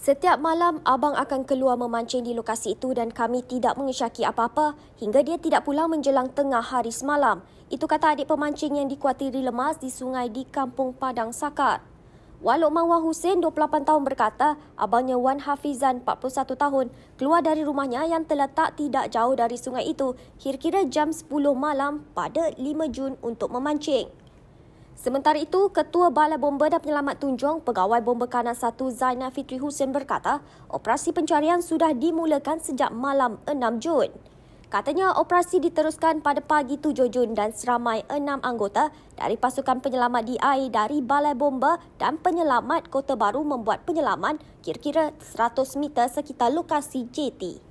Setiap malam, Abang akan keluar memancing di lokasi itu dan kami tidak mengesyaki apa-apa hingga dia tidak pulang menjelang tengah hari semalam. Itu kata adik pemancing yang dikuatiri lemas di sungai di Kampung Padang Sakat. Walau Mawar Hussein, 28 tahun berkata, abangnya Wan Hafizan, 41 tahun, keluar dari rumahnya yang terletak tidak jauh dari sungai itu kira-kira jam 10 malam pada 5 Jun untuk memancing. Sementara itu, Ketua Balai Bomba dan Penyelamat Tunjung Pegawai Bomba Kanan 1 Zainal Fitri Hussein berkata, operasi pencarian sudah dimulakan sejak malam 6 Jun. Katanya operasi diteruskan pada pagi 7 Jun dan seramai 6 anggota dari pasukan penyelamat DI air dari Balai Bomba dan Penyelamat Kota Baru membuat penyelaman kira-kira 100 meter sekitar lokasi JT.